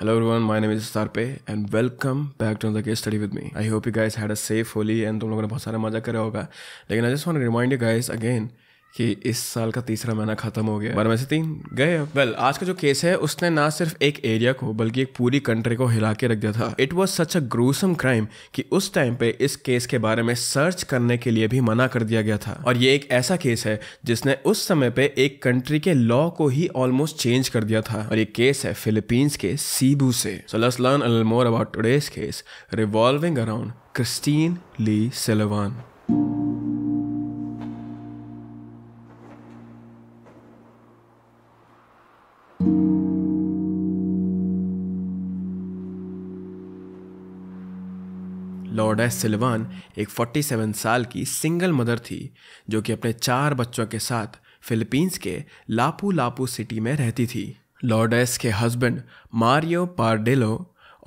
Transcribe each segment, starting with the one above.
Hello everyone, my name is Sarpe and welcome back to another case study with me. I hope you guys had a safe Holi and तुम लोगों ने बहुत सारा मजा करा होगा लेकिन I just want to remind you guys again कि इस साल का तीसरा महीना खत्म हो गया बारह में से तीन गए अब वेल well, आज का जो केस है उसने ना सिर्फ एक एरिया को बल्कि एक पूरी कंट्री को हिला के रख दिया था it was such a gruesome crime कि उस टाइम पे इस केस के बारे में सर्च करने के लिए भी मना कर दिया गया था और ये एक ऐसा केस है जिसने उस समय पे एक कंट्री के लॉ को ही ऑलमोस्ट चेंज कर दिया था और ये केस है फिलीपींस के सीबू से so let's learn more about today's case revolving around Christine Lee Silvan Lourdes Silvan एक 47 साल की सिंगल मदर थी जो कि अपने चार बच्चों के साथ फिलीपींस के लापू लापू सिटी में रहती थी लॉर्डेस के हस्बैंड मारियो पार्डेलो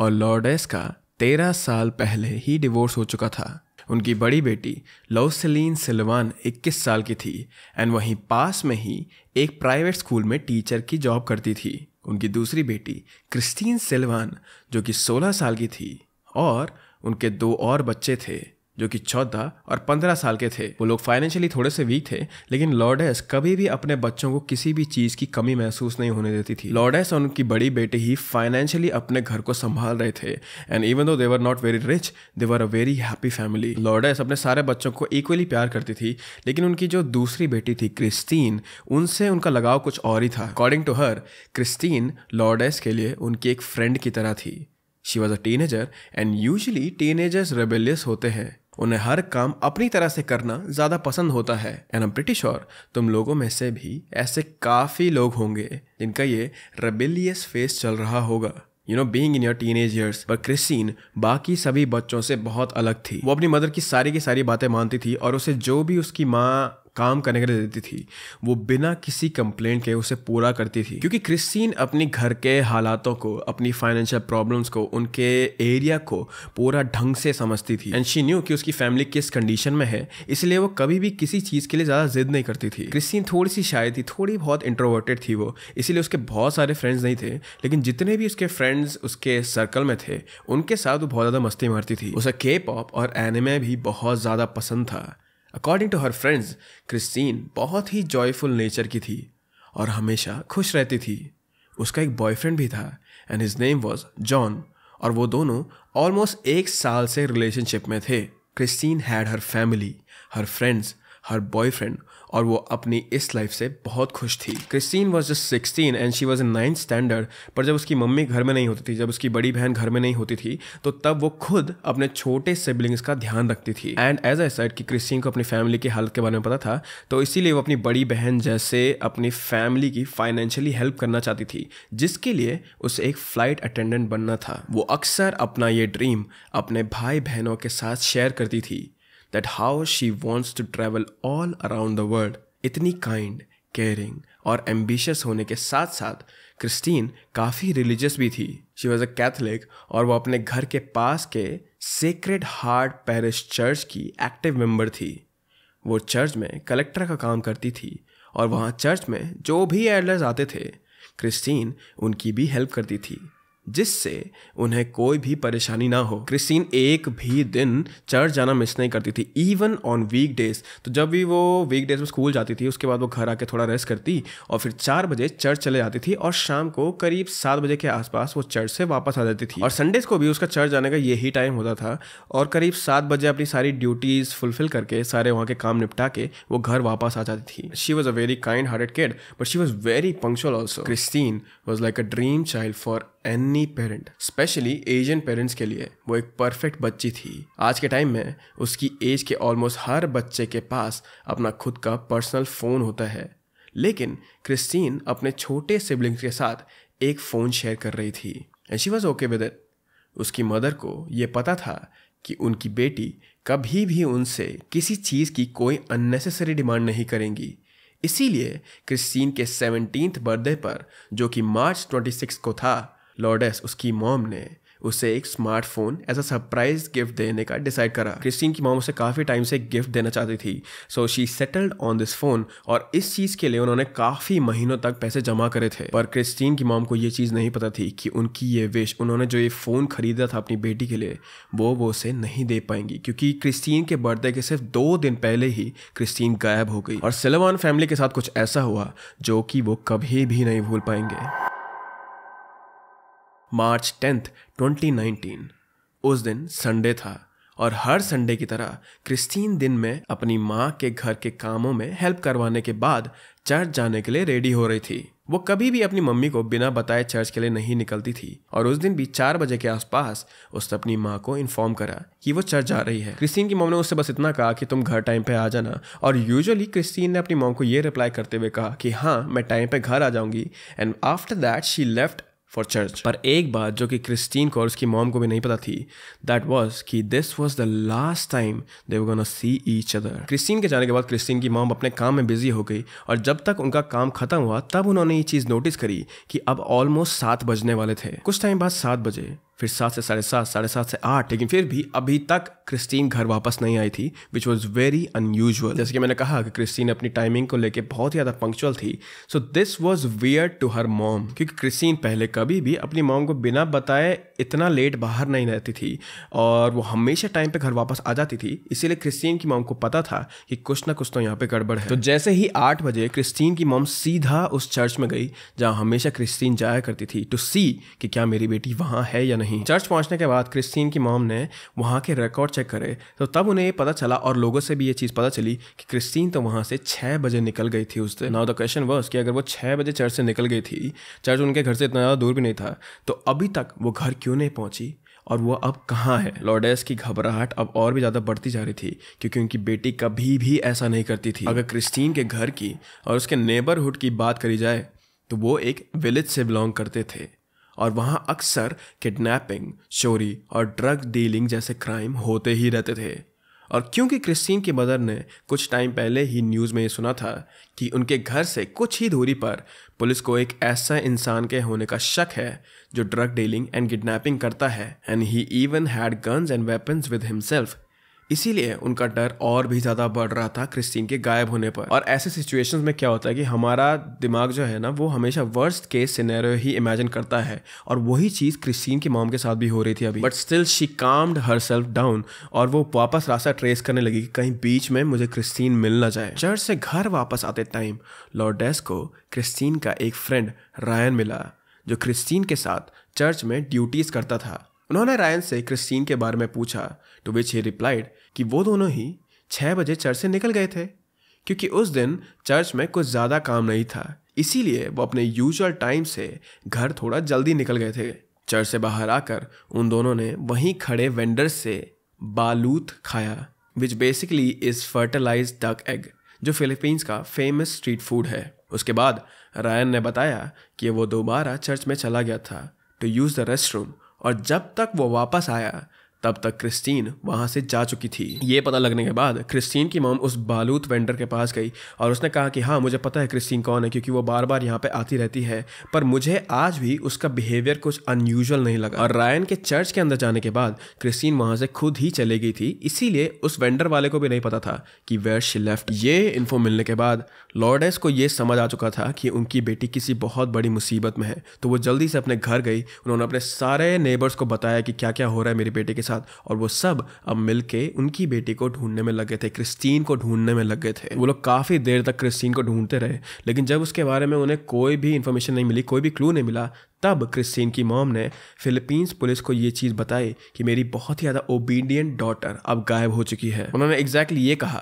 और लॉर्डेस का तेरह साल पहले ही डिवोर्स हो चुका था उनकी बड़ी बेटी लोसलिन सिल्वान 21 साल की थी एंड वहीं पास में ही एक प्राइवेट स्कूल में टीचर की जॉब करती थी उनकी दूसरी बेटी क्रिस्टीन सिल्वान जो कि 16 साल की थी और उनके दो और बच्चे थे जो कि चौदह और पंद्रह साल के थे वो लोग फाइनेंशियली थोड़े से वीक थे लेकिन लॉर्डेस कभी भी अपने बच्चों को किसी भी चीज की कमी महसूस नहीं होने देती थी लॉर्डेस और उनकी बड़ी बेटी ही फाइनेंशियली अपने घर को संभाल रहे थे and even though they were not very rich they were a very happy family Lourdes अपने सारे बच्चों को इक्वली प्यार करती थी लेकिन उनकी जो दूसरी बेटी थी क्रिस्टीन उनसे उनका लगाव कुछ और ही था according to her Christine Lourdes के लिए उनकी एक फ्रेंड की तरह थी she was a teenager and usually teenagers rebellious होते हैं उन्हें हर काम अपनी तरह से करना ज़्यादा पसंद होता है एंड आई ब्रिटिश और तुम लोगों में से भी ऐसे काफ़ी लोग होंगे जिनका ये रेबेलियस फेस चल रहा होगा you know being in your teenage years पर क्रिस्टीन बाकी सभी बच्चों से बहुत अलग थी वो अपनी मदर की सारी की सारी बातें मानती थी और उसे जो भी उसकी माँ काम करने के लिए देती थी वो बिना किसी कंप्लेंट के उसे पूरा करती थी क्योंकि क्रिस्टीन अपने घर के हालातों को अपनी फाइनेंशियल प्रॉब्लम्स को उनके एरिया को पूरा ढंग से समझती थी एंड शी न्यू कि उसकी फैमिली किस कंडीशन में है इसलिए वो कभी भी किसी चीज़ के लिए ज़्यादा जिद नहीं करती थी क्रिस्टीन थोड़ी सी शायद थी थोड़ी बहुत इंट्रोवर्टेड थी वो इसीलिए उसके बहुत सारे फ्रेंड्स नहीं थे लेकिन जितने भी उसके फ्रेंड्स उसके सर्कल में थे उनके साथ वो बहुत ज़्यादा मस्ती मारती थी उसे के पॉप और एनिमे भी बहुत ज़्यादा पसंद था according to her friends Christine बहुत ही जॉयफुल नेचर की थी और हमेशा खुश रहती थी उसका एक बॉयफ्रेंड भी था and his name was John और वो दोनों ऑलमोस्ट एक साल से रिलेशनशिप में थे Christine had her family her friends her boyfriend और वो अपनी इस लाइफ से बहुत खुश थी Christine was just sixteen and she was in ninth standard पर जब उसकी मम्मी घर में नहीं होती थी जब उसकी बड़ी बहन घर में नहीं होती थी तो तब वो खुद अपने छोटे सिबलिंग्स का ध्यान रखती थी एंड एज ए सेड कि क्रिस्टीन को अपनी फैमिली की हालत के बारे में पता था तो इसीलिए वो अपनी बड़ी बहन जैसे अपनी फैमिली की फाइनेंशियली हेल्प करना चाहती थी जिसके लिए उसे एक फ्लाइट अटेंडेंट बनना था वो अक्सर अपना ये ड्रीम अपने भाई बहनों के साथ शेयर करती थी that how she wants to travel all around the world इतनी काइंड केयरिंग और एम्बिशियस होने के साथ साथ क्रिस्टीन काफ़ी रिलीजियस भी थी शी वॉज अ कैथलिक और वो अपने घर के पास के सेक्रेड हार्ट पैरिश चर्च की एक्टिव मेंबर थी वो चर्च में कलेक्टर का काम करती थी और वहाँ चर्च में जो भी एडलर्स आते थे क्रिस्टीन उनकी भी हेल्प करती थी जिससे उन्हें कोई भी परेशानी ना हो क्रिस्टीन एक भी दिन चर्च जाना मिस नहीं करती थी इवन ऑन वीक डेज तो जब भी वो वीक डेज में स्कूल जाती थी उसके बाद वो घर आके थोड़ा रेस्ट करती और फिर चार बजे चर्च चले जाती थी और शाम को करीब सात बजे के आसपास वो चर्च से वापस आ जाती थी और संडेज को भी उसका चर्च जाने का यही टाइम होता था और करीब सात बजे अपनी सारी ड्यूटीज फुलफिल करके सारे वहाँ के काम निपटा के वो घर वापस आ जाती थी she was a very kind hearted kid but she was very punctual also Christine was like a dream child for any parent especially Asian parents के लिए वो एक परफेक्ट बच्ची थी आज के टाइम में उसकी एज के ऑलमोस्ट हर बच्चे के पास अपना खुद का पर्सनल फ़ोन होता है लेकिन क्रिस्टीन अपने छोटे सिबलिंग्स के साथ एक फ़ोन शेयर कर रही थी and she was okay with it उसकी मदर को ये पता था कि उनकी बेटी कभी भी उनसे किसी चीज़ की कोई अननेसेसरी डिमांड नहीं करेंगी इसीलिए क्रिस्टीन के सेवनटीन बर्थडे पर जो कि मार्च ट्वेंटी को था लॉर्डेस उसकी मॉम ने उसे एक smartphone as a surprise gift देने का डिसाइड करा क्रिस्टीन की माम उसे काफ़ी टाइम से गिफ्ट देना चाहती थी so she settled on this phone और इस चीज़ के लिए उन्होंने काफ़ी महीनों तक पैसे जमा करे थे पर क्रिस्टीन की माम को ये चीज़ नहीं पता थी कि उनकी ये विश उन्होंने जो ये फ़ोन खरीदा था अपनी बेटी के लिए वो वो उसे नहीं दे पाएंगी क्योंकि क्रिस्टीन के बर्थडे के सिर्फ दो दिन पहले ही क्रिस्टीन गायब हो गई और सिलवान फैमिली के साथ कुछ ऐसा हुआ जो कि वो कभी भी नहीं भूल पाएंगे मार्च टेंथ 2019 उस दिन संडे था और हर संडे की तरह क्रिस्टीन दिन में अपनी माँ के घर के कामों में हेल्प करवाने के बाद चर्च जाने के लिए रेडी हो रही थी वो कभी भी अपनी मम्मी को बिना बताए चर्च के लिए नहीं निकलती थी और उस दिन भी चार बजे के आसपास उसने अपनी माँ को इन्फॉर्म करा कि वो चर्च जा रही है क्रिस्टीन की मोम ने उससे बस इतना कहा कि तुम घर टाइम पे आ जाना और यूजुअली क्रिस्टीन ने अपनी मोम को ये रिप्लाई करते हुए कहा कि हाँ मैं टाइम पे घर आ जाऊंगी and after that she left for church पर एक बात जो कि क्रिस्टीन को और उसकी मॉम को भी नहीं पता थी दैट वॉज कि this was the last time they वो gonna see each other Christine के जाने के बाद क्रिस्टीन की मॉम अपने काम में बिजी हो गई और जब तक उनका काम खत्म हुआ तब उन्होंने ये चीज़ नोटिस करी कि अब ऑलमोस्ट सात बजने वाले थे कुछ टाइम बाद सात बजे फिर सात से साढ़े सात साढ़े सात से आठ लेकिन फिर भी अभी तक क्रिस्टीन घर वापस नहीं आई थी विच वॉज वेरी अनयूजअल जैसे कि मैंने कहा कि क्रिस्टीन अपनी टाइमिंग को लेकर बहुत ही ज़्यादा पंक्चुअल थी so this was weird to her mom क्योंकि क्रिस्टीन पहले कभी भी अपनी मॉम को बिना बताए इतना लेट बाहर नहीं रहती थी और वो हमेशा टाइम पे घर वापस आ जाती थी इसीलिए क्रिस्टीन की मॉम को पता था कि कुछ ना कुछ तो यहाँ पे गड़बड़ है तो जैसे ही आठ बजे क्रिस्टीन की मॉम सीधा उस चर्च में गई जहाँ हमेशा क्रिस्टीन जाया करती थी टू सी कि क्या मेरी बेटी वहाँ है या नहीं नहीं चर्च पहुंचने के बाद क्रिस्टीन की मॉम ने वहाँ के रिकॉर्ड चेक करे तो तब उन्हें ये पता चला और लोगों से भी ये चीज़ पता चली कि क्रिस्टीन तो वहाँ से छः बजे निकल गई थी उस दिन नाउ द क्वेश्चन वर्स कि अगर वो छः बजे चर्च से निकल गई थी चर्च उनके घर से इतना ज़्यादा दूर भी नहीं था तो अभी तक वो घर क्यों नहीं पहुँची और वो अब कहाँ है लॉर्डेस की घबराहट अब और भी ज़्यादा बढ़ती जा रही थी क्योंकि उनकी बेटी कभी भी ऐसा नहीं करती थी अगर क्रिस्टीन के घर की और उसके नेबरहुड की बात करी जाए तो वो एक विलेज से बिलोंग करते थे और वहाँ अक्सर किडनैपिंग चोरी और ड्रग डीलिंग जैसे क्राइम होते ही रहते थे और क्योंकि क्रिस्टीन की मदर ने कुछ टाइम पहले ही न्यूज़ में ये सुना था कि उनके घर से कुछ ही दूरी पर पुलिस को एक ऐसा इंसान के होने का शक है जो ड्रग डीलिंग एंड किडनैपिंग करता है and he even had guns and weapons with himself इसीलिए उनका डर और भी ज़्यादा बढ़ रहा था क्रिस्टीन के गायब होने पर और ऐसे सिचुएशन में क्या होता है कि हमारा दिमाग जो है ना वो हमेशा वर्स्ट केस सिनेरियो ही इमेजिन करता है और वही चीज़ क्रिस्टीन के मॉम के साथ भी हो रही थी अभी but still she calmed herself down और वो वापस रास्ता ट्रेस करने लगी कि कहीं बीच में मुझे क्रिस्टीन मिल ना जाए चर्च से घर वापस आते टाइम लॉर्डेस को क्रिस्टीन का एक फ्रेंड रायन मिला जो क्रिस्टीन के साथ चर्च में ड्यूटीज़ करता था उन्होंने रायन से क्रिस्टीन के बारे में पूछा टू विच ही रिप्लाइड कि वो दोनों ही छः बजे चर्च से निकल गए थे क्योंकि उस दिन चर्च में कुछ ज़्यादा काम नहीं था इसीलिए वो अपने यूजुअल टाइम से घर थोड़ा जल्दी निकल गए थे चर्च से बाहर आकर उन दोनों ने वहीं खड़े वेंडर्स से बालूत खाया which basically is fertilized duck egg जो फिलीपींस का फेमस स्ट्रीट फूड है उसके बाद रायन ने बताया कि वो दोबारा चर्च में चला गया था to use the restroom और जब तक वो वापस आया तब तक क्रिस्टीन वहां से जा चुकी थी ये पता लगने के बाद क्रिस्टीन की मॉम उस बालूत वेंडर के पास गई और उसने कहा कि हाँ मुझे पता है क्रिस्टीन कौन है क्योंकि वो बार बार यहाँ पे आती रहती है पर मुझे आज भी उसका बिहेवियर कुछ अनयूजल नहीं लगा और रायन के चर्च के अंदर जाने के बाद क्रिस्टीन वहां से खुद ही चले गई थी इसीलिए उस वेंडर वाले को भी नहीं पता था कि वेयर शी लेफ्ट ये इन्फो मिलने के बाद लॉर्डेस को ये समझ आ चुका था कि उनकी बेटी किसी बहुत बड़ी मुसीबत में है तो वो जल्दी से अपने घर गई उन्होंने अपने सारे नेबर्स को बताया कि क्या क्या हो रहा है मेरी बेटी के साथ साथ और वो सब अब मिलके उनकी बेटी को ढूंढने में लगे थे क्रिस्टीन को ढूंढने में लगे थे वो लोग काफ़ी देर तक क्रिस्टीन को ढूंढते रहे लेकिन जब उसके बारे में उन्हें कोई भी इन्फॉर्मेशन नहीं मिली कोई भी क्लू नहीं मिला तब क्रिस्टीन की मॉम ने फिलीपींस पुलिस को ये चीज़ बताई कि मेरी बहुत ही ज़्यादा ओबीडियंट डॉटर अब गायब हो चुकी है उन्होंने एग्जैक्टली exactly ये कहा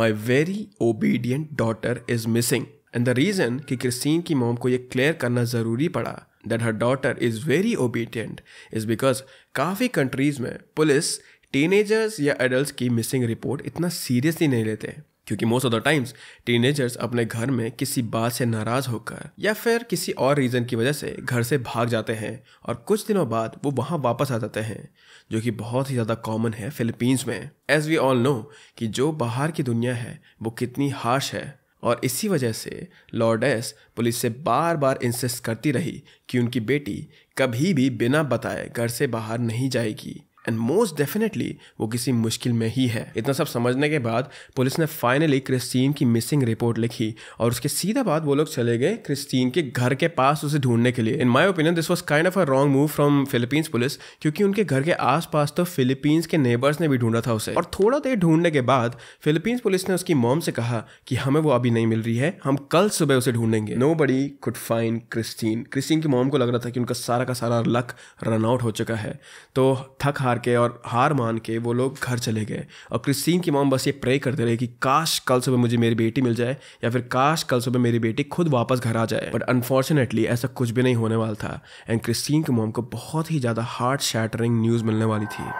my very obedient daughter is missing and the reason कि क्रिस्टीन की मॉम को ये क्लियर करना ज़रूरी पड़ा that her daughter is very obedient is because काफ़ी कंट्रीज़ में पुलिस टीनेजर्स या एडल्ट की मिसिंग रिपोर्ट इतना सीरियसली नहीं लेते क्योंकि most of the times teenagers अपने घर में किसी बात से नाराज़ होकर या फिर किसी और रीज़न की वजह से घर से भाग जाते हैं और कुछ दिनों बाद वो वहाँ वापस आ जाते हैं जो कि बहुत ही ज़्यादा कॉमन है फिलीपींस में एज वी ऑल नो कि जो बाहर की दुनिया है वो कितनी हार्श है और इसी वजह से लॉर्डेस पुलिस से बार बार इंसिस्ट करती रही कि उनकी बेटी कभी भी बिना बताए घर से बाहर नहीं जाएगी एंड मोस्ट डेफिनेटली वो किसी मुश्किल में ही है इतना सब समझने के बाद पुलिस ने फाइनली क्रिस्टीन की मिसिंग रिपोर्ट लिखी और उसके सीधा बाद वो लोग चले गए क्रिस्टीन के घर के पास उसे ढूंढने के लिए in my opinion this was kind of a wrong move from Philippines police क्योंकि उनके घर के पास तो फिलीपींस के नेबर्स ने भी ढूंढा था उसे और थोड़ा देर ढूंढने के बाद फिलीपींस पुलिस ने उसकी मॉम से कहा कि हमें वो अभी नहीं मिल रही है हम कल सुबह उसे ढूंढेंगे nobody could find Christine Christine की मॉम को लग रहा था कि उनका सारा का सारा लक रन आउट हो चुका है तो थक हार हार के और हार मान के वो लोग घर चले गए और क्रिस्टीन की मोम बस ये प्रे करते रहे कि काश कल सुबह मुझे मेरी बेटी मिल जाए या फिर काश कल सुबह मेरी बेटी खुद वापस घर आ जाए बट अनफॉर्चुनेटली ऐसा कुछ भी नहीं होने वाला था एंड क्रिस्टीन की मोम को बहुत ही ज़्यादा हार्ट शैटरिंग न्यूज़ मिलने वाली थी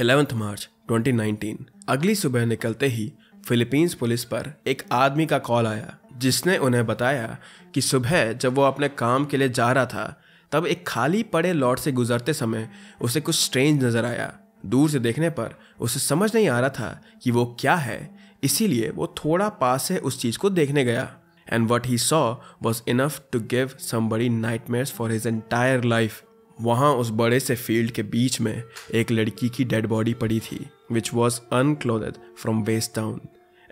एलेवेंथ मार्च 2019 अगली सुबह निकलते ही फिलीपींस पुलिस पर एक आदमी का कॉल आया जिसने उन्हें बताया कि सुबह जब वो अपने काम के लिए जा रहा था तब एक खाली पड़े लॉट से गुजरते समय उसे कुछ स्ट्रेंज नजर आया दूर से देखने पर उसे समझ नहीं आ रहा था कि वो क्या है इसीलिए वो थोड़ा पास से उस चीज़ को देखने गया and what he saw was enough to give somebody nightmares for his entire life वहाँ उस बड़े से फील्ड के बीच में एक लड़की की डेड बॉडी पड़ी थी which was unclothed from waist down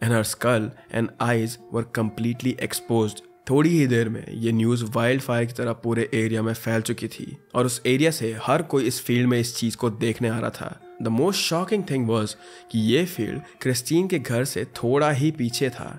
and her skull and eyes were completely exposed थोड़ी ही देर में ये न्यूज़ वाइल्ड फायर की तरह पूरे एरिया में फैल चुकी थी और उस एरिया से हर कोई इस फील्ड में इस चीज़ को देखने आ रहा था the most shocking thing was कि ये फील्ड क्रिस्टीन के घर से थोड़ा ही पीछे था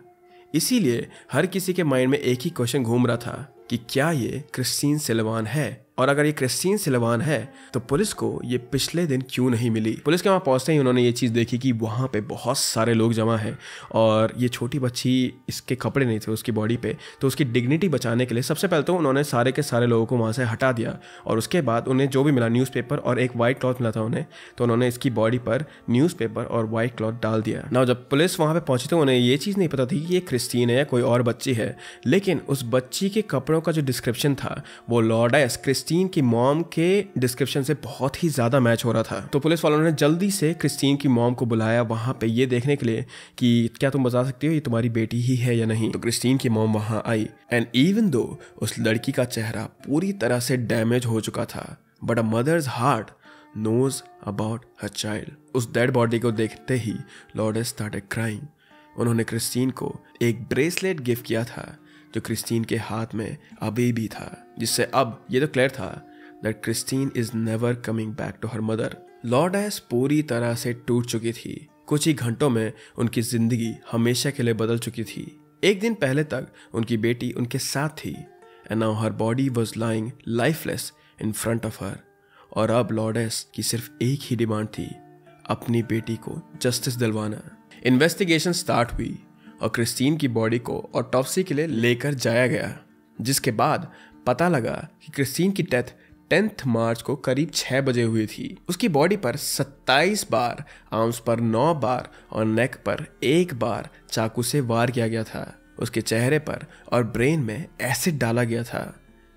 इसीलिए हर किसी के माइंड में एक ही क्वेश्चन घूम रहा था कि क्या ये क्रिस्टीन सिलवान है और अगर ये क्रिस्टीन सिलवान है तो पुलिस को ये पिछले दिन क्यों नहीं मिली पुलिस के वहाँ पहुँचते ही उन्होंने ये चीज़ देखी कि वहाँ पे बहुत सारे लोग जमा हैं और ये छोटी बच्ची इसके कपड़े नहीं थे उसकी बॉडी पे तो उसकी डिग्निटी बचाने के लिए सबसे पहले तो उन्होंने सारे के सारे लोगों को वहाँ से हटा दिया और उसके बाद उन्हें जो भी मिला न्यूज़पेपर और एक वाइट क्लॉथ मिला था उन्हें तो उन्होंने इसकी बॉडी पर न्यूज़पेपर और वाइट क्लॉथ डाल दिया ना जब पुलिस वहाँ पर पहुँची तो उन्हें ये चीज़ नहीं पता थी कि ये क्रिस्टीन है या कोई और बच्ची है लेकिन उस बच्ची के कपड़ों का जो डिस्क्रिप्शन था वो लॉर्डाइस क्रिस्टीन क्रिस्टीन की मॉम के डिस्क्रिप्शन से बहुत ही ज्यादा मैच हो रहा था तो पुलिस वालों ने जल्दी से क्रिस्टीन की मॉम को बुलाया वहां पे ये देखने के लिए कि क्या तुम बता सकते हो ये तुम्हारी बेटी ही है या नहीं तो क्रिस्टीन की मॉम वहां आई एंड इवन दो उस लड़की का चेहरा पूरी तरह से डैमेज हो चुका था but a mother's heart knows about her child उस डेड बॉडी को देखते ही लॉर्ड स्टार्टेड क्राइंग उन्होंने क्रिस्टीन को एक ब्रेसलेट गिफ्ट किया था जो क्रिस्टीन के हाथ में अभी भी था जिससे अब ये तो क्लियर था that Christine is never coming back to her mother Lourdes पूरी तरह से टूट चुकी थी कुछ ही घंटों में उनकी जिंदगी हमेशा के लिए बदल चुकी थी एक दिन पहले तक उनकी बेटी उनके साथ थी and now her body was lying lifeless in front of her और अब लॉर्डेस की सिर्फ एक ही डिमांड थी अपनी बेटी को जस्टिस दिलवाना इन्वेस्टिगेशन स्टार्ट हुई और क्रिस्टीन की बॉडी को ऑटोपसी के लिए लेकर जाया गया जिसके बाद पता लगा कि क्रिस्टीन की डेथ टेंथ मार्च को करीब छः बजे हुई थी उसकी बॉडी पर 27 बार आर्म्स पर 9 बार और नेक पर एक बार चाकू से वार किया गया था उसके चेहरे पर और ब्रेन में एसिड डाला गया था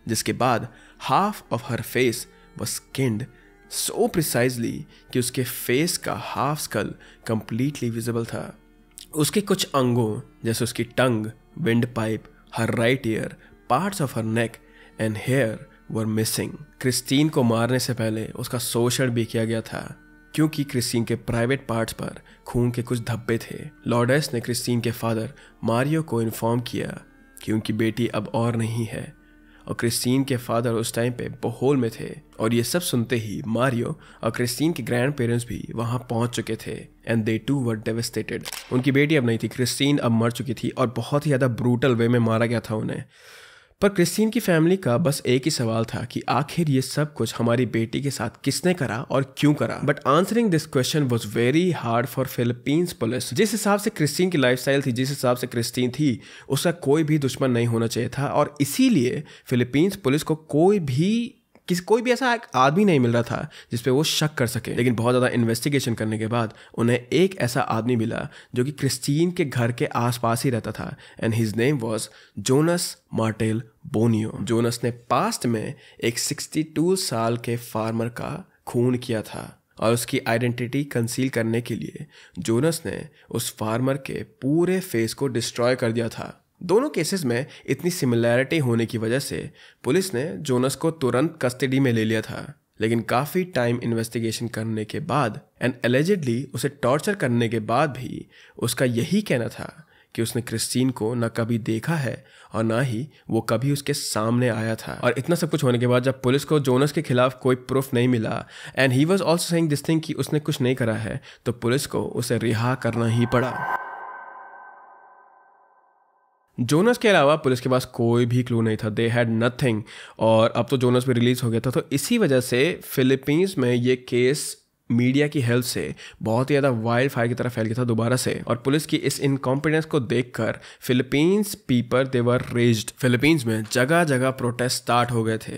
जिसके बाद half of her face was skinned so precisely कि उसके फेस का हाफ स्कल कम्प्लीटली विजिबल था उसके कुछ अंगों जैसे उसकी tongue windpipe her right ear parts of her neck and hair were missing Christine को मारने से पहले उसका शोषण भी किया गया था क्योंकि क्रिस्टीन के प्राइवेट पार्ट्स पर खून के कुछ धब्बे थे लॉर्डेस ने क्रिस्टीन के फादर मारियो को इन्फॉर्म किया कि उनकी बेटी अब और नहीं है और क्रिस्टीन के फादर उस टाइम पे बहोल में थे और ये सब सुनते ही मारियो और क्रिस्टीन के ग्रैंड पेरेंट्स भी वहां पहुंच चुके थे and they too were devastated उनकी बेटी अब नहीं थी क्रिस्टीन अब मर चुकी थी और बहुत ही ज़्यादा ब्रूटल वे में मारा गया था उन्हें पर क्रिस्टीन की फैमिली का बस एक ही सवाल था कि आखिर ये सब कुछ हमारी बेटी के साथ किसने करा और क्यों करा but answering this question was very hard for Philippines police जिस हिसाब से क्रिस्टीन की लाइफ थी जिस हिसाब से क्रिस्टीन थी उसका कोई भी दुश्मन नहीं होना चाहिए था और इसीलिए फिलिपींस पुलिस को कोई भी किसी कोई भी ऐसा आदमी नहीं मिल रहा था जिस पे वो शक कर सके लेकिन बहुत ज़्यादा इन्वेस्टिगेशन करने के बाद उन्हें एक ऐसा आदमी मिला जो कि क्रिस्टीन के घर के आसपास ही रहता था and his name was Jonas Martel Bonio Jonas ने पास्ट में एक 62 साल के फार्मर का खून किया था और उसकी आइडेंटिटी कंसील करने के लिए जोनस ने उस फार्मर के पूरे फेस को डिस्ट्रॉय कर दिया था दोनों केसेस में इतनी सिमिलैरिटी होने की वजह से पुलिस ने जोनस को तुरंत कस्टडी में ले लिया था लेकिन काफ़ी टाइम इन्वेस्टिगेशन करने के बाद एंड एलिजिडली उसे टॉर्चर करने के बाद भी उसका यही कहना था कि उसने क्रिस्टीन को ना कभी देखा है और ना ही वो कभी उसके सामने आया था और इतना सब कुछ होने के बाद जब पुलिस को जोनस के खिलाफ कोई प्रूफ नहीं मिला and he was also saying this thing कि उसने कुछ नहीं करा है तो पुलिस को उसे रिहा करना ही पड़ा जोनस के अलावा पुलिस के पास कोई भी क्लू नहीं था दे हैड नथिंग और अब तो जोनस भी रिलीज़ हो गया था तो इसी वजह से फिलीपींस में ये केस मीडिया की हेल्प से बहुत ही ज़्यादा वाइल्ड फायर की तरह फैल गया था दोबारा से और पुलिस की इस इनकॉम्पिडेंस को देखकर फिलीपींस दे देवर रेज फिलीपींस में जगह जगह प्रोटेस्ट स्टार्ट हो गए थे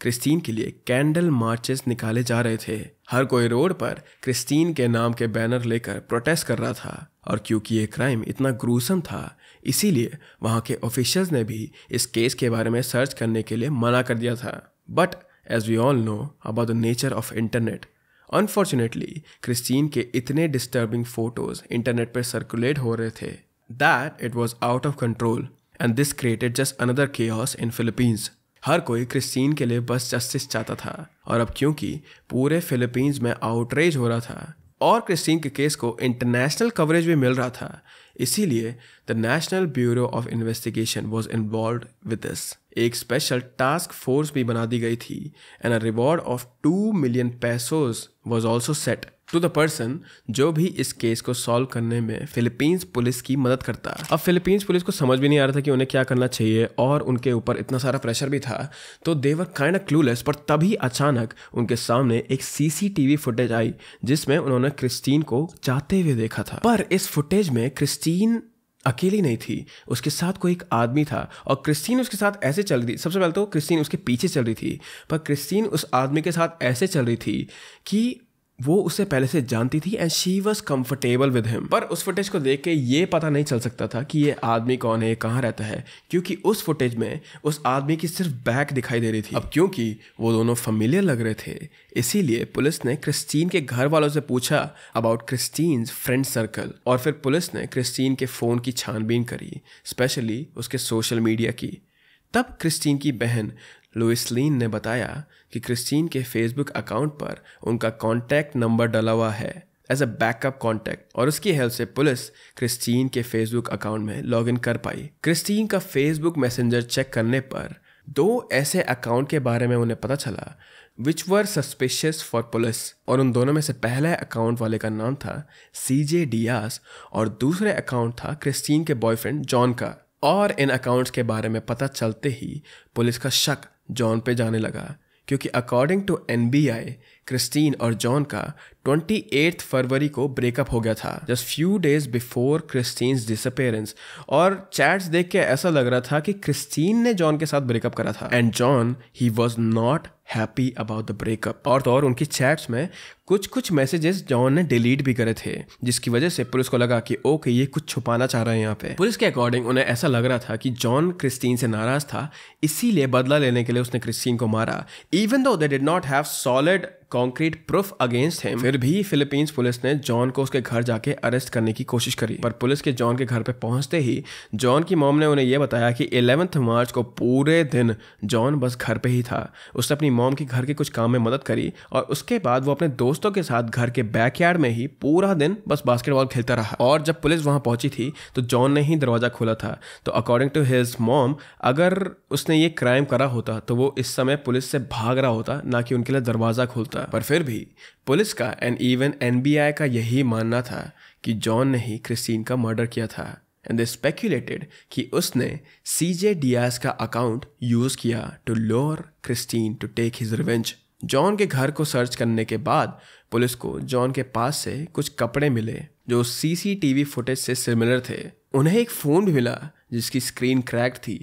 क्रिस्टीन के लिए कैंडल मार्चेस निकाले जा रहे थे हर कोई रोड पर क्रिस्टीन के नाम के बैनर लेकर प्रोटेस्ट कर रहा था और क्योंकि ये क्राइम इतना ग्रूसम था इसीलिए वहाँ के ऑफिशियल्स ने भी इस केस के बारे में सर्च करने के लिए मना कर दिया था but as we all know about the nature of internet unfortunately Christine के इतने डिस्टर्बिंग फोटोज इंटरनेट पर सर्कुलेट हो रहे थे that it was out of control and this created just another case in Philippines हर कोई क्रिस्टीन के लिए बस जस्टिस चाहता था और अब क्योंकि पूरे फिलीपींस में आउटरेज हो रहा था और क्रिस्टीन के केस को इंटरनेशनल कवरेज भी मिल रहा था इसीलिए the National Bureau of Investigation was involve with this एक स्पेशल टास्क फोर्स भी बना दी गई थी and a reward of two million pesos was also set to the person जो भी इस केस को सॉल्व करने में फिलीपींस पुलिस की मदद करता अब फिलीपींस पुलिस को समझ भी नहीं आ रहा था कि उन्हें क्या करना चाहिए और उनके ऊपर इतना सारा प्रेशर भी था तो देवर काइंड ऑफ क्लूलेस पर तभी अचानक उनके सामने एक सीसीटीवी फुटेज आई जिसमें उन्होंने क्रिस्टीन को जाते हुए देखा था पर इस फुटेज में क्रिस्टीन अकेली नहीं थी उसके साथ कोई एक आदमी था और क्रिस्टीन उसके साथ ऐसे चल रही थी सबसे पहले तो क्रिस्टीन उसके पीछे चल रही थी पर क्रिस्टीन उस आदमी के साथ ऐसे चल रही थी कि वो उसे पहले से जानती थी and she was comfortable with him पर उस फुटेज को देख के ये पता नहीं चल सकता था कि ये आदमी कौन है कहाँ रहता है क्योंकि उस फुटेज में उस आदमी की सिर्फ बैक दिखाई दे रही थी अब क्योंकि वो दोनों फमिलियर लग रहे थे इसीलिए पुलिस ने क्रिस्टीन के घर वालों से पूछा अबाउट क्रिस्टीन फ्रेंड सर्कल और फिर पुलिस ने क्रिस्टीन के फ़ोन की छानबीन करी स्पेशली उसके सोशल मीडिया की तब क्रिस्टीन की बहन लुइस लीन ने बताया कि क्रिस्टीन के फेसबुक अकाउंट पर उनका कॉन्टैक्ट नंबर डला हुआ है एज अ बैकअप कॉन्टैक्ट और उसकी हेल्प से पुलिस क्रिस्टीन के फेसबुक अकाउंट में लॉग इन कर पाई क्रिस्टीन का फेसबुक मैसेंजर चेक करने पर दो ऐसे अकाउंट के बारे में उन्हें पता चला which were suspicious for police और उन दोनों में से पहले अकाउंट वाले का नाम था सी जे डियास और दूसरे अकाउंट था क्रिस्टीन के बॉयफ्रेंड जॉन का और इन अकाउंट्स के बारे में पता चलते ही पुलिस का शक जॉन पे जाने लगा क्योंकि अकॉर्डिंग टू एन क्रिस्टीन और जॉन का 28 फरवरी को ब्रेकअप हो गया था just few days before Christine disappearance और चैट्स देख के ऐसा लग रहा था कि क्रिस्टीन ने जॉन के साथ ब्रेकअप करा था and John he was not happy about the breakup और तो और उनकी चैट्स में कुछ कुछ मैसेजेस जॉन ने डिलीट भी करे थे जिसकी वजह से पुलिस को लगा कि ओके ये कुछ छुपाना चाह रहे हैं यहाँ पे पुलिस के अकॉर्डिंग उन्हें ऐसा लग रहा था कि जॉन क्रिस्टीन से नाराज था इसीलिए बदला लेने के लिए उसने क्रिस्टीन को मारा even though they did not have solid concrete proof against him फिर भी फिलीपींस पुलिस ने जॉन को उसके घर जाके अरेस्ट करने की कोशिश करी पर पुलिस के जॉन के घर पे पहुंचते ही जॉन की मॉम ने उन्हें यह बताया कि इलेवंथ मार्च को पूरे दिन जॉन बस घर पे ही था उसने अपनी मॉम के घर के कुछ काम में मदद करी और उसके बाद वो अपने दोस्तों के साथ घर के बैकयार्ड में ही पूरा दिन बस बास्केटबॉल खेलता रहा और जब पुलिस वहां पहुंची थी तो जॉन ने ही दरवाजा खोला था तो अकॉर्डिंग टू हिज मॉम अगर उसने ये क्राइम करा होता तो वो इस समय पुलिस से भाग रहा होता ना कि उनके लिए दरवाजा खोलता होता पर फिर भी पुलिस का एंड इवन एनबीआई का यही मानना था कि जॉन ने ही क्रिस्टीन का मर्डर किया था एंड दे स्पेक्यूलेटेड कि उसने सी जे का अकाउंट यूज किया to lure Christine to take his revenge John के घर को सर्च करने के बाद पुलिस को जॉन के पास से कुछ कपड़े मिले जो सीसीटीवी फुटेज से सिमिलर थे उन्हें एक फ़ोन भी मिला जिसकी स्क्रीन क्रैक थी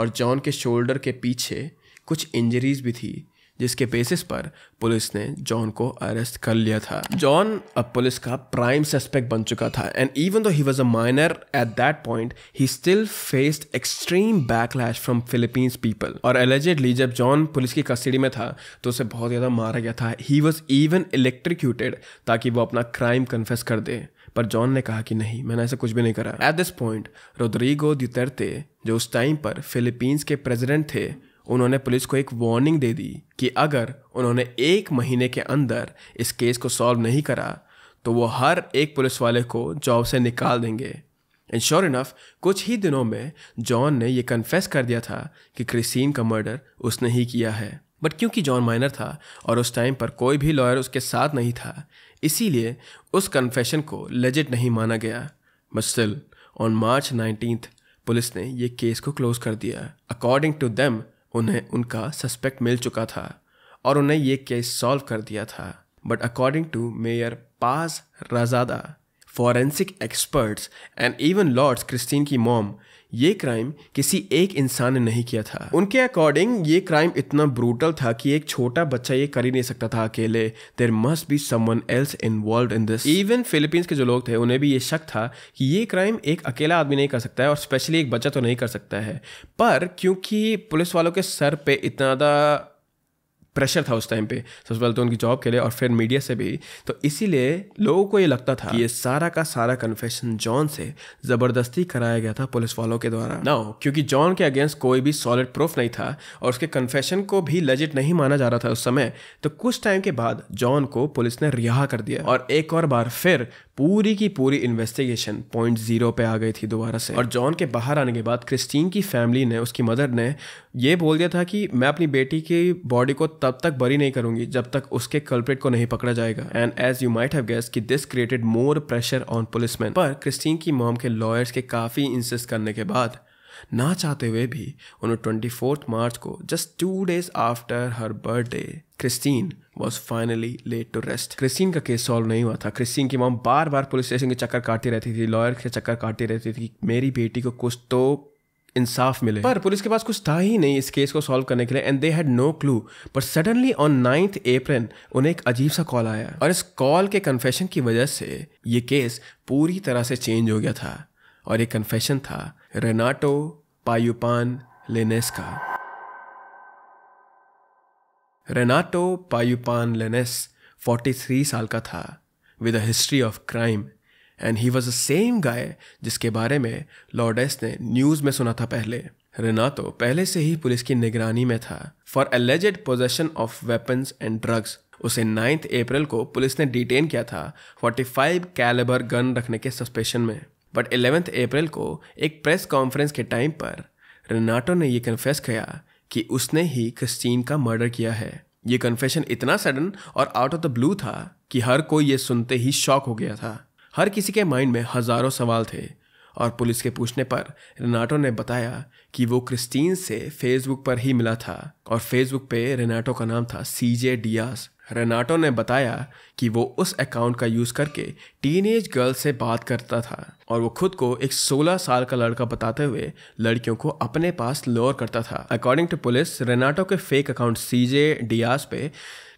और जॉन के शोल्डर के पीछे कुछ इंजरीज भी थी जिसके बेसिस पर पुलिस ने जॉन को अरेस्ट कर लिया था जॉन अब पुलिस का प्राइम सस्पेक्ट बन चुका था and even though he was a minor at that point he still faced extreme backlash from Philippines people और एलिजेडली जब जॉन पुलिस की कस्टडी में था तो उसे बहुत ज़्यादा मारा गया था ही वॉज इवन इलेक्ट्रिक्यूटेड ताकि वो अपना क्राइम कन्फेस कर दे पर जॉन ने कहा कि नहीं मैंने ऐसा कुछ भी नहीं करा at this point Rodrigo Duterte जो उस टाइम पर फिलीपींस के प्रेसिडेंट थे उन्होंने पुलिस को एक वार्निंग दे दी कि अगर उन्होंने एक महीने के अंदर इस केस को सॉल्व नहीं करा तो वो हर एक पुलिस वाले को जॉब से निकाल देंगे एंड श्योर इनफ कुछ ही दिनों में जॉन ने यह कन्फेस कर दिया था कि क्रिस्टीन का मर्डर उसने ही किया है बट क्योंकि जॉन माइनर था और उस टाइम पर कोई भी लॉयर उसके साथ नहीं था इसीलिए उस कन्फेशन को लेजिट नहीं माना गया but still on March nineteenth police ने यह केस को क्लोज कर दिया अकॉर्डिंग टू देम उन्हें उनका सस्पेक्ट मिल चुका था और उन्हें ये केस सॉल्व कर दिया था but according to mayor Paz रजादा forensic experts and even Lourdes Christine की मॉम ये क्राइम किसी एक इंसान ने नहीं किया था उनके अकॉर्डिंग ये क्राइम इतना ब्रूटल था कि एक छोटा बच्चा ये कर ही नहीं सकता था अकेले there must be someone else involve in this even Philippines के जो लोग थे उन्हें भी ये शक था कि ये क्राइम एक अकेला आदमी नहीं कर सकता है और स्पेशली एक बच्चा तो नहीं कर सकता है पर क्योंकि पुलिस वालों के सर पे इतना ज़्यादा प्रेशर था उस टाइम पे तो सबसे पहले तो उनकी जॉब के लिए और फिर मीडिया से भी तो इसीलिए लोगों को ये लगता था कि ये सारा का सारा कन्फेशन जॉन से ज़बरदस्ती कराया गया था पुलिस वालों के द्वारा ना क्योंकि जॉन के अगेंस्ट कोई भी सॉलिड प्रूफ नहीं था और उसके कन्फेशन को भी लजिट नहीं माना जा रहा था उस समय तो कुछ टाइम के बाद जॉन को पुलिस ने रिहा कर दिया और एक और बार फिर पूरी की पूरी इन्वेस्टिगेशन पॉइंट जीरो पे आ गई थी दोबारा से और जॉन के बाहर आने के बाद क्रिस्टीन की फैमिली ने उसकी मदर ने ये बोल दिया था कि मैं अपनी बेटी की बॉडी को तब तक बरी नहीं करूंगी जब तक उसके कल्प्रेट को नहीं पकड़ा जाएगा and as you might have guess कि this created more pressure on policeman पर क्रिस्टीन की मॉम के लॉयर्स के काफ़ी इंसिस्ट करने के बाद ना चाहते हुए भी उन्हें ट्वेंटी फोर्थ मार्च को just two days after her birthday Christine was finally laid to rest Christine का केस सॉल्व नहीं हुआ था क्रिस्टीन की मॉम बार बार पुलिस स्टेशन के चक्कर काटती रहती थी लॉयर के चक्कर काटती रहती थी मेरी बेटी को कुछ तो इंसाफ मिले पर पुलिस के पास कुछ था ही नहीं इस केस को सॉल्व करने के लिए and they had no clue पर सडनली ऑन नाइन्थ अप्रैल उन्हें एक अजीब सा कॉल आया और इस कॉल के कन्फेशन की वजह से ये केस पूरी तरह से चेंज हो गया था और ये कन्फेशन था रेनाटो पायुपान लेनेस्का रेनाटो पायुपान लेनेस 43 साल का था with a history of crime and he was a same guy जिसके बारे में लॉर्डेस ने न्यूज में सुना था पहले रेनाटो पहले से ही पुलिस की निगरानी में था for alleged possession of weapons and drugs उसे नाइन्थ अप्रैल को पुलिस ने डिटेन किया था 45 कैलेबर गन रखने के सस्पेशन में बट एलेवेंथ अप्रैल को एक प्रेस कॉन्फ्रेंस के टाइम पर रेनाटो ने यह कन्फेस किया कि उसने ही क्रिस्टीन का मर्डर किया है ये कन्फेशन इतना सडन और आउट ऑफ द ब्लू था कि हर कोई ये सुनते ही शॉक हो गया था हर किसी के माइंड में हजारों सवाल थे और पुलिस के पूछने पर रेनाटो ने बताया कि वो क्रिस्टीन से फेसबुक पर ही मिला था और फेसबुक पे रेनाटो का नाम था सी जे डियास रेनाटो ने बताया कि वो उस अकाउंट का यूज़ करके टीनेज गर्ल से बात करता था और वो खुद को एक 16 साल का लड़का बताते हुए लड़कियों को अपने पास लोअर करता था अकॉर्डिंग टू पुलिस रेनाटो के fake account C J Dias पे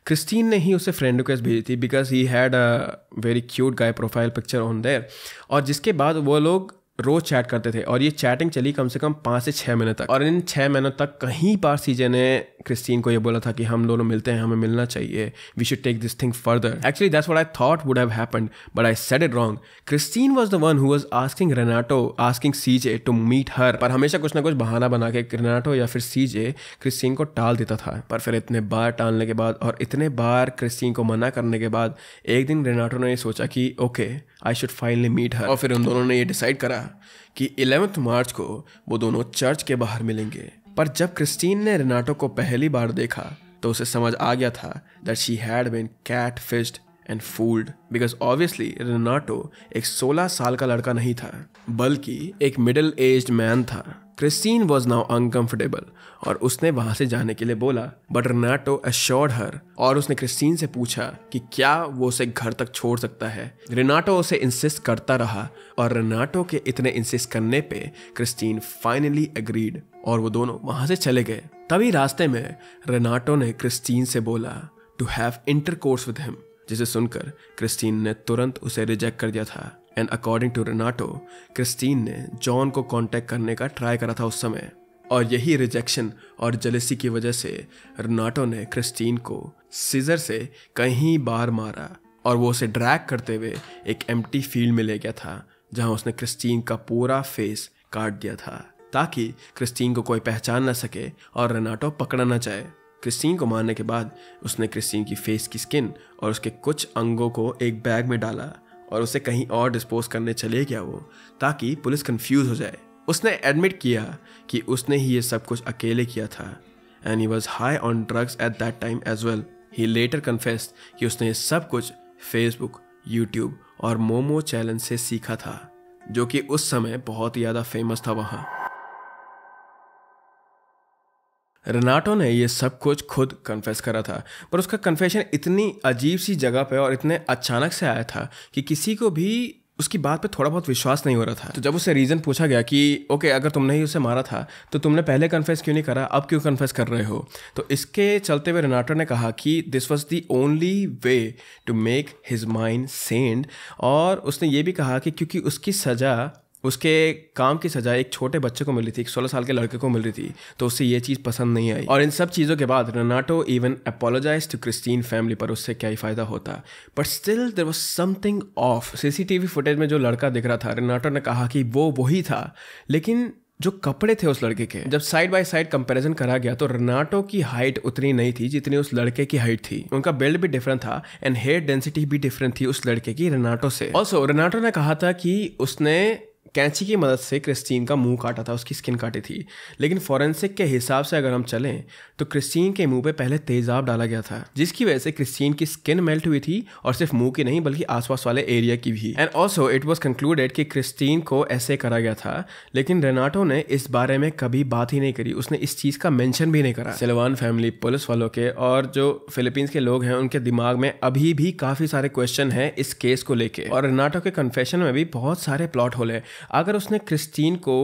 क्रिस्टीन ने ही उसे फ्रेंड रिक्वेस्ट भेजी थी because he had a very cute guy profile picture on there और जिसके बाद वो लोग रोज चैट करते थे और ये चैटिंग चली कम से कम पाँच से छः महीने तक और इन छः महीनों तक कहीं बार सीजे ने क्रिस्टीन को ये बोला था कि हम दोनों मिलते हैं हमें मिलना चाहिए we should take this thing further actually that's what I thought would have happen but I said it wrong Christine was the one who was asking Renato asking C J to meet her पर हमेशा कुछ ना कुछ बहाना बना के Renato या फिर सीजे क्रिस्टीन को टाल देता था पर फिर इतने बार टालने के बाद और इतने बार क्रिस्टीन को मना करने के बाद एक दिन रेनाटो ने सोचा कि okay okay, I should finally meet her और फिर उन दोनों ने ये डिसाइड करा कि इलेवेंथ मार्च को वो दोनों चर्च के बाहर मिलेंगे पर जब क्रिस्टीन ने रेनाटो को पहली बार देखा तो उसे समझ आ गया था that she had been catfished and fooled because obviously Renato एक 16 साल का लड़का नहीं था बल्कि एक मिडिल एज मैन था क्रिस्टीन वॉज नाउ अनकम्फर्टेबल और उसने वहां से जाने के लिए बोला बट रेनाटो एश्योर्ड हर और उसने क्रिस्टीन से पूछा कि क्या वो उसे घर तक छोड़ सकता है रेनाटो उसे इंसिस्ट करता रहा और रेनाटो के इतने इंसिस्ट करने पे क्रिस्टीन फाइनली एग्रीड और वो दोनों वहां से चले गए तभी रास्ते में रेनाटो ने क्रिस्टीन से बोला to have intercourse with him जिसे सुनकर क्रिस्टीन ने तुरंत उसे रिजेक्ट कर दिया था and according to Renato Christine ने जॉन को कॉन्टेक्ट करने का ट्राई करा था उस समय और यही रिजेक्शन और जलेसी की वजह से रेनाटो ने क्रिस्टीन को सीजर से कहीं बार मारा और वो उसे ड्रैग करते हुए एक एम फील्ड में ले गया था जहां उसने क्रिस्टीन का पूरा फेस काट दिया था ताकि क्रिस्टीन को कोई पहचान ना सके और रोनाटो पकड़ा ना चाहे क्रिस्टीन को मारने के बाद उसने क्रिस्टीन की फेस की स्किन और उसके कुछ अंगों को एक बैग में डाला और उसे कहीं और डिस्पोज करने चले गया वो ताकि पुलिस कंफ्यूज हो जाए उसने एडमिट किया कि उसने ही ये सब कुछ अकेले किया था and he was high on drugs at that time as well he later confessed कि उसने ये सब कुछ फेसबुक यूट्यूब और मोमो चैलेंज से सीखा था जो कि उस समय बहुत ही ज़्यादा फेमस था वहाँ रनाटो ने ये सब कुछ खुद कन्फेस करा था पर उसका कन्फेशन इतनी अजीब सी जगह पे और इतने अचानक से आया था कि किसी को भी उसकी बात पे थोड़ा बहुत विश्वास नहीं हो रहा था तो जब उससे रीज़न पूछा गया कि ओके अगर तुमने ही उसे मारा था तो तुमने पहले कन्फेस क्यों नहीं करा अब क्यों कन्फेस कर रहे हो तो इसके चलते हुए रेनाटो ने कहा कि this was the only way to make his mind send और उसने ये भी कहा कि क्योंकि उसकी सज़ा उसके काम की सजा एक छोटे बच्चे को मिल रही थी एक सोलह साल के लड़के को मिल रही थी तो उससे ये चीज़ पसंद नहीं आई और इन सब चीज़ों के बाद Renato even apologise to Christine family पर उससे क्या ही फ़ायदा होता but still there was something of CCTV footage में जो लड़का दिख रहा था रनाटो ने कहा कि वो वही था लेकिन जो कपड़े थे उस लड़के के जब साइड बाय साइड कंपैरिजन करा गया तो रनाटो की हाइट उतनी नहीं थी जितनी उस लड़के की हाइट थी उनका बेल्ट भी डिफरेंट था एंड हेयर डेंसिटी भी डिफरेंट थी उस लड़के की रनाटो से ऑल्सो रनाटो ने कहा था कि उसने कैंची की मदद से क्रिस्टीन का मुंह काटा था उसकी स्किन काटी थी लेकिन फॉरेंसिक के हिसाब से अगर हम चलें तो क्रिस्टीन के मुंह पे पहले तेजाब डाला गया था जिसकी वजह से क्रिस्टीन की स्किन मेल्ट हुई थी और सिर्फ मुंह की नहीं बल्कि आसपास वाले एरिया की भी and also it was concluded कि क्रिस्टीन को ऐसे करा गया था लेकिन रेनाटो ने इस बारे में कभी बात ही नहीं करी उसने इस चीज़ का मैंशन भी नहीं करा सिलवान फैमिली पुलिस वालों के और जो फिलीपींस के लोग हैं उनके दिमाग में अभी भी काफ़ी सारे क्वेश्चन हैं इस केस को लेकर और रेनाटो के कन्फेशन में भी बहुत सारे प्लॉट होल है अगर उसने क्रिस्टीन को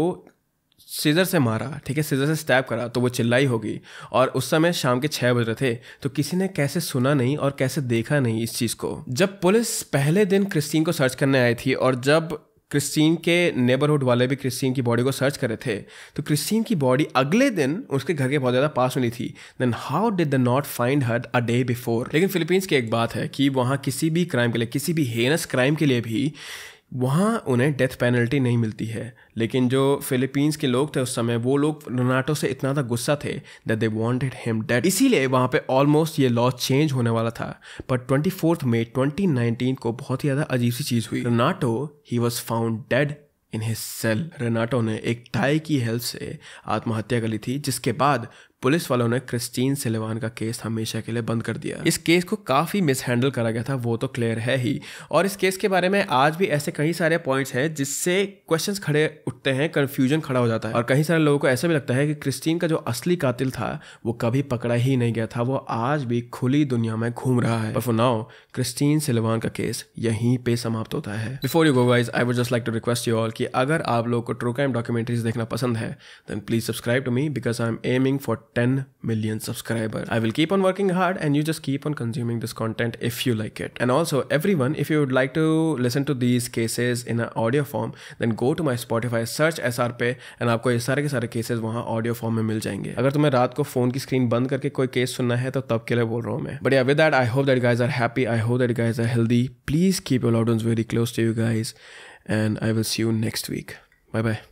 सीजर से मारा ठीक है सीजर से स्टैप करा तो वो चिल्लाई होगी और उस समय शाम के छः बज रहे थे तो किसी ने कैसे सुना नहीं और कैसे देखा नहीं इस चीज़ को जब पुलिस पहले दिन क्रिस्टीन को सर्च करने आई थी और जब क्रिस्टीन के नेबरहुड वाले भी क्रिस्टीन की बॉडी को सर्च कर रहे थे तो क्रिस्टीन की बॉडी अगले दिन उसके घर के बहुत ज़्यादा पास मिली थी then how did they not find her a day before लेकिन फिलीपींस की एक बात है कि वहाँ किसी भी क्राइम के लिए किसी भी हेनस क्राइम के लिए भी वहाँ उन्हें डेथ पेनल्टी नहीं मिलती है लेकिन जो फिलीपींस के लोग थे उस समय वो लोग रोनाटो से इतना ज़्यादा गुस्सा थे that they wanted him dead इसीलिए वहाँ पे ऑलमोस्ट ये लॉ चेंज होने वाला था पर twenty fourth May twenty nineteen को बहुत ही ज़्यादा अजीब सी चीज़ हुई Renato he was found dead in his cell Renato ने एक टाई की हेल्प से आत्महत्या कर ली थी जिसके बाद पुलिस वालों ने क्रिस्टीन सिलेवान का केस हमेशा के लिए बंद कर दिया इस केस को काफ़ी मिसहैंडल करा गया था वो तो क्लियर है ही और इस केस के बारे में आज भी ऐसे कई सारे पॉइंट्स हैं जिससे क्वेश्चंस खड़े उठते हैं कन्फ्यूजन खड़ा हो जाता है और कई सारे लोगों को ऐसा भी लगता है कि क्रिस्टीन का जो असली कातिल था वो कभी पकड़ा ही नहीं गया था वो आज भी खुली दुनिया में घूम रहा है नाउ क्रिस्टीन सिलेवान का केस यहीं पे समाप्त होता है before you go guys I would just like to request you all कि अगर आप लोग को ट्रू क्राइम डॉक्यूमेंट्रीज देखना पसंद है then please subscribe to me because I am aiming for 10 million subscribers. I will keep on working hard and you just keep on consuming this content if you like it. And also everyone, if you would like to listen to these cases in an audio form, then go to my Spotify, search SRP and you will get all these cases in वहाँ audio form में मिल जाएंगे अगर तुम्हें रात को phone की screen बंद करके कोई केस सुनना है तो तब के लिए बोल रहा हूँ मैं but with that I hope that guys are happy I hope that guys are healthy please keep your loved ones very close to you guys and I will see you next week bye bye